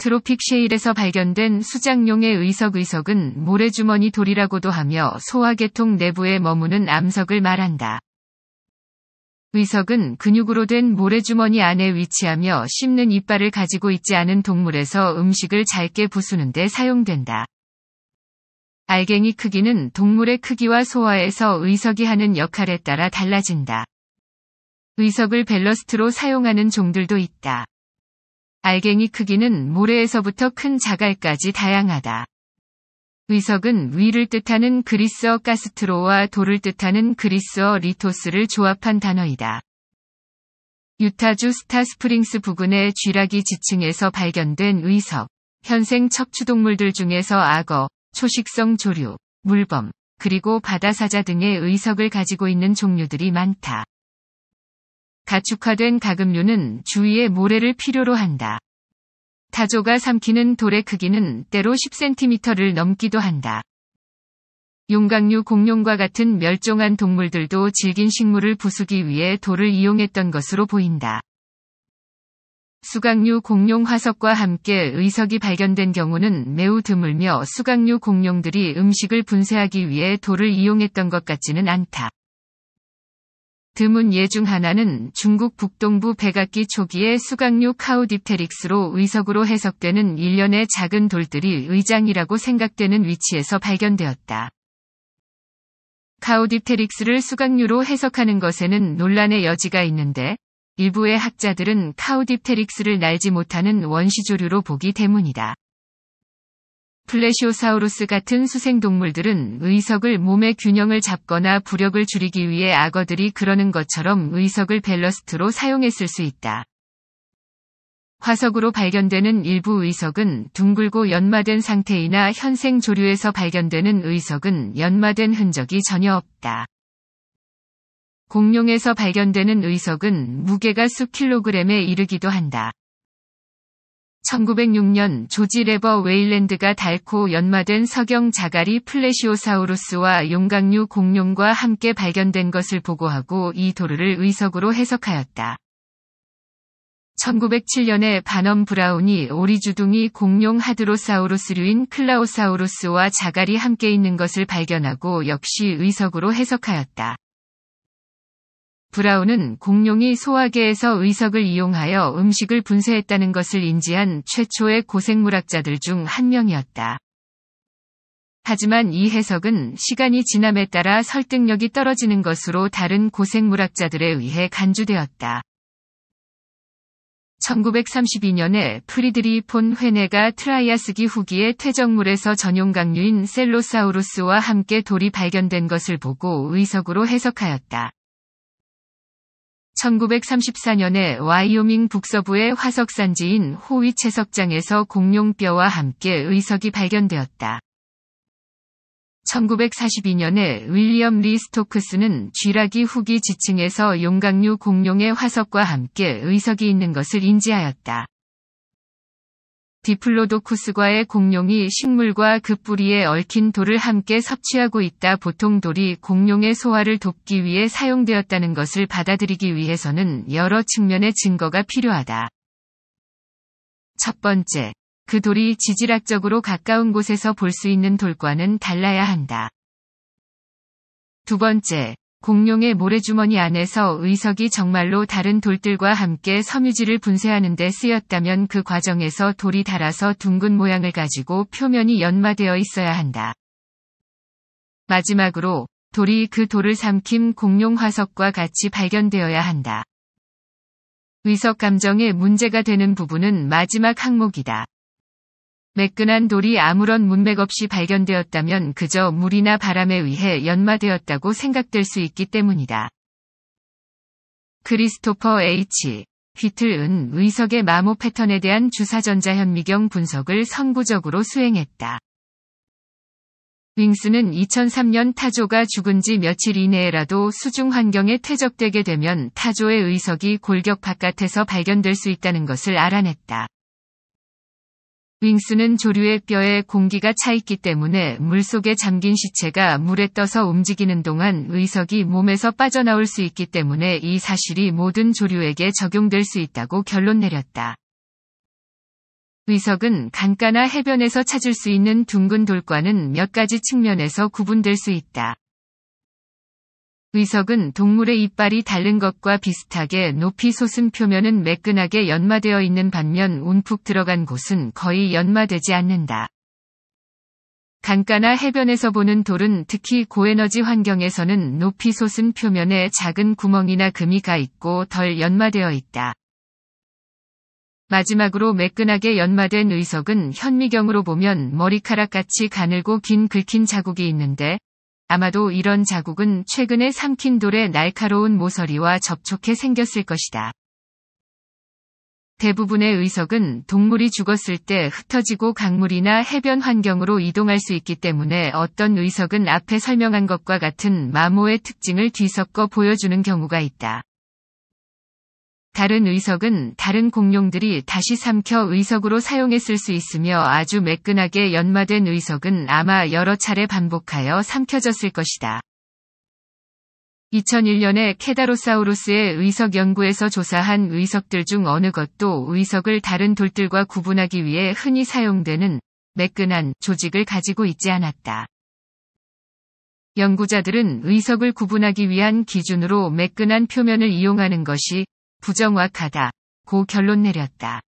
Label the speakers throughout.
Speaker 1: 트로픽 쉐일에서 발견된 수장용의 의석 의석은 모래주머니 돌이라고도 하며 소화계통 내부에 머무는 암석을 말한다. 의석은 근육으로 된 모래주머니 안에 위치하며 씹는 이빨을 가지고 있지 않은 동물에서 음식을 잘게 부수는 데 사용된다. 알갱이 크기는 동물의 크기와 소화에서 의석이 하는 역할에 따라 달라진다. 의석을 밸러스트로 사용하는 종들도 있다. 알갱이 크기는 모래에서부터 큰 자갈까지 다양하다. 의석은 위를 뜻하는 그리스어 가스트로와 돌을 뜻하는 그리스어 리토스를 조합한 단어이다. 유타주 스타스프링스 부근의 쥐라기 지층에서 발견된 의석, 현생 척추동물들 중에서 악어, 초식성 조류, 물범, 그리고 바다사자 등의 의석을 가지고 있는 종류들이 많다. 가축화된 가금류는 주위에 모래를 필요로 한다. 타조가 삼키는 돌의 크기는 때로 10cm를 넘기도 한다. 용각류 공룡과 같은 멸종한 동물들도 질긴 식물을 부수기 위해 돌을 이용했던 것으로 보인다. 수강류 공룡 화석과 함께 의석이 발견된 경우는 매우 드물며 수강류 공룡들이 음식을 분쇄하기 위해 돌을 이용했던 것 같지는 않다. 드문 예 중 하나는 중국 북동부 백악기 초기에 수강류 카우디테릭스로 의석으로 해석되는 일련의 작은 돌들이 의장이라고 생각되는 위치에서 발견되었다. 카우디테릭스를 수강류로 해석하는 것에는 논란의 여지가 있는데 일부의 학자들은 카우디테릭스를 날지 못하는 원시조류로 보기 때문이다. 플레시오사우루스 같은 수생동물들은 의석을 몸의 균형을 잡거나 부력을 줄이기 위해 악어들이 그러는 것처럼 의석을 벨러스트로 사용했을 수 있다. 화석으로 발견되는 일부 의석은 둥글고 연마된 상태이나 현생 조류에서 발견되는 의석은 연마된 흔적이 전혀 없다. 공룡에서 발견되는 의석은 무게가 수킬로그램에 이르기도 한다. 1906년 조지 레버 웨일랜드가 닳고 연마된 서경 자갈이 플레시오사우루스와 용각류 공룡과 함께 발견된 것을 보고하고 이 도르를 의석으로 해석하였다. 1907년에 바넘 브라운이 오리주둥이 공룡 하드로사우루스류인 클라우사우루스와 자갈이 함께 있는 것을 발견하고 역시 의석으로 해석하였다. 브라운은 공룡이 소화계에서 의석을 이용하여 음식을 분쇄했다는 것을 인지한 최초의 고생물학자들 중 한 명이었다. 하지만 이 해석은 시간이 지남에 따라 설득력이 떨어지는 것으로 다른 고생물학자들에 의해 간주되었다. 1932년에 프리드리 폰 회네가 트라이아스기 후기에 퇴적물에서 전용 강류인 셀로사우루스와 함께 돌이 발견된 것을 보고 의석으로 해석하였다. 1934년에 와이오밍 북서부의 화석산지인 호위 채석장에서 공룡뼈와 함께 의석이 발견되었다. 1942년에 윌리엄 리 스토크스는 쥐라기 후기 지층에서 용강류 공룡의 화석과 함께 의석이 있는 것을 인지하였다. 디플로도쿠스과의 공룡이 식물과 그 뿌리에 얽힌 돌을 함께 섭취하고 있다. 보통 돌이 공룡의 소화를 돕기 위해 사용되었다는 것을 받아들이기 위해서는 여러 측면의 증거가 필요하다. 첫 번째, 그 돌이 지질학적으로 가까운 곳에서 볼 수 있는 돌과는 달라야 한다. 두 번째, 공룡의 모래주머니 안에서 의석이 정말로 다른 돌들과 함께 섬유질을 분쇄하는 데 쓰였다면 그 과정에서 돌이 닳아서 둥근 모양을 가지고 표면이 연마되어 있어야 한다. 마지막으로 돌이 그 돌을 삼킨 공룡 화석과 같이 발견되어야 한다. 의석 감정의 문제가 되는 부분은 마지막 항목이다. 매끈한 돌이 아무런 문맥 없이 발견되었다면 그저 물이나 바람에 의해 연마되었다고 생각될 수 있기 때문이다. 크리스토퍼 H. 휘틀은 의석의 마모 패턴에 대한 주사전자 현미경 분석을 선구적으로 수행했다. 윙스는 2003년 타조가 죽은 지 며칠 이내에라도 수중 환경에 퇴적되게 되면 타조의 의석이 골격 바깥에서 발견될 수 있다는 것을 알아냈다. 윙스는 조류의 뼈에 공기가 차 있기 때문에 물속에 잠긴 시체가 물에 떠서 움직이는 동안 의석이 몸에서 빠져나올 수 있기 때문에 이 사실이 모든 조류에게 적용될 수 있다고 결론 내렸다. 의석은 강가나 해변에서 찾을 수 있는 둥근 돌과는 몇 가지 측면에서 구분될 수 있다. 의석은 동물의 이빨이 다른 것과 비슷하게 높이 솟은 표면은 매끈하게 연마되어 있는 반면 움푹 들어간 곳은 거의 연마되지 않는다. 강가나 해변에서 보는 돌은 특히 고에너지 환경에서는 높이 솟은 표면에 작은 구멍이나 금이 가 있고 덜 연마되어 있다. 마지막으로 매끈하게 연마된 의석은 현미경으로 보면 머리카락같이 가늘고 긴 긁힌 자국이 있는데 아마도 이런 자국은 최근에 삼킨 돌의 날카로운 모서리와 접촉해 생겼을 것이다. 대부분의 의석은 동물이 죽었을 때 흩어지고 강물이나 해변 환경으로 이동할 수 있기 때문에 어떤 의석은 앞에 설명한 것과 같은 마모의 특징을 뒤섞어 보여주는 경우가 있다. 다른 의석은 다른 공룡들이 다시 삼켜 의석으로 사용했을 수 있으며 아주 매끈하게 연마된 의석은 아마 여러 차례 반복하여 삼켜졌을 것이다. 2001년에 케다로사우루스의 의석 연구에서 조사한 의석들 중 어느 것도 의석을 다른 돌들과 구분하기 위해 흔히 사용되는 매끈한 조직을 가지고 있지 않았다. 연구자들은 의석을 구분하기 위한 기준으로 매끈한 표면을 이용하는 것이 부정확하다. 고 결론 내렸다.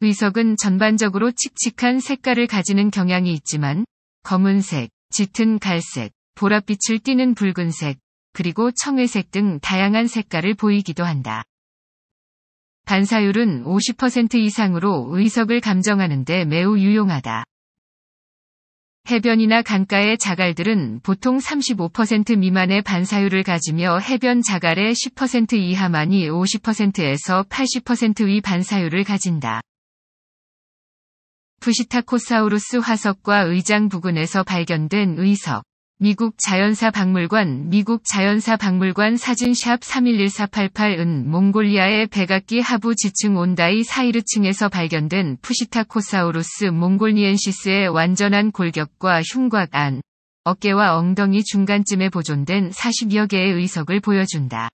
Speaker 1: 의석은 전반적으로 칙칙한 색깔을 가지는 경향이 있지만 검은색, 짙은 갈색, 보랏빛을 띠는 붉은색, 그리고 청회색 등 다양한 색깔을 보이기도 한다. 반사율은 50% 이상으로 의석을 감정하는데 매우 유용하다. 해변이나 강가의 자갈들은 보통 35% 미만의 반사율을 가지며 해변 자갈의 10% 이하만이 50%에서 80%의 반사율을 가진다. 부시타코사우루스 화석과 의장 부근에서 발견된 의석 미국 자연사 박물관 미국 자연사 박물관 사진샵 311488은 몽골리아의 백악기 하부 지층 온다이 사이르층에서 발견된 푸시타코사우루스 몽골니엔시스의 완전한 골격과 흉곽 안, 어깨와 엉덩이 중간쯤에 보존된 40여 개의 의석을 보여준다.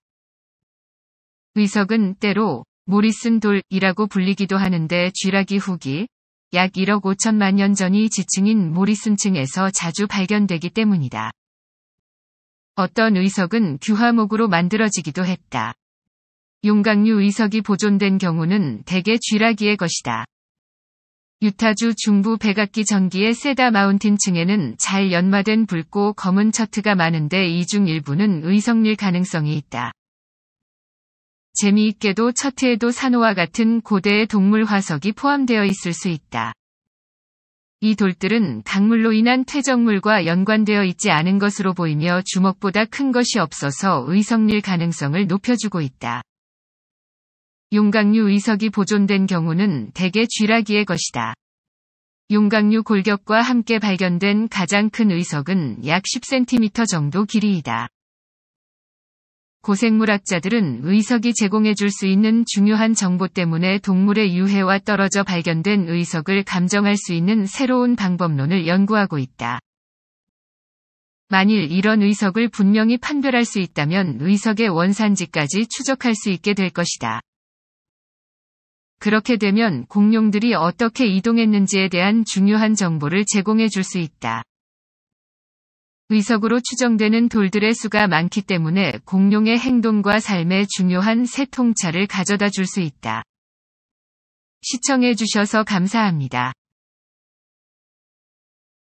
Speaker 1: 의석은 때로 모리슨 돌이라고 불리기도 하는데 쥐라기 후기, 약 1억 5천만 년 전이 지층인 모리슨층에서 자주 발견되기 때문이다. 어떤 의석은 규화목으로 만들어지기도 했다. 용광류 의석이 보존된 경우는 대개 쥐라기의 것이다. 유타주 중부 백악기 전기의 세다 마운틴 층에는 잘 연마된 붉고 검은 처트가 많은데 이 중 일부는 의석일 가능성이 있다. 재미있게도 차트에도 산호와 같은 고대의 동물 화석이 포함되어 있을 수 있다. 이 돌들은 강물로 인한 퇴적물과 연관되어 있지 않은 것으로 보이며 주먹보다 큰 것이 없어서 의석릴 가능성을 높여주고 있다. 용각류 의석이 보존된 경우는 대개 쥐라기의 것이다. 용각류 골격과 함께 발견된 가장 큰 의석은 약 10cm 정도 길이이다. 고생물학자들은 의석이 제공해줄 수 있는 중요한 정보 때문에 동물의 유해와 떨어져 발견된 의석을 감정할 수 있는 새로운 방법론을 연구하고 있다. 만일 이런 의석을 분명히 판별할 수 있다면 의석의 원산지까지 추적할 수 있게 될 것이다. 그렇게 되면 공룡들이 어떻게 이동했는지에 대한 중요한 정보를 제공해 줄 수 있다. 의석으로 추정되는 돌들의 수가 많기 때문에 공룡의 행동과 삶에 중요한 새 통찰을 가져다 줄 수 있다. 시청해 주셔서 감사합니다.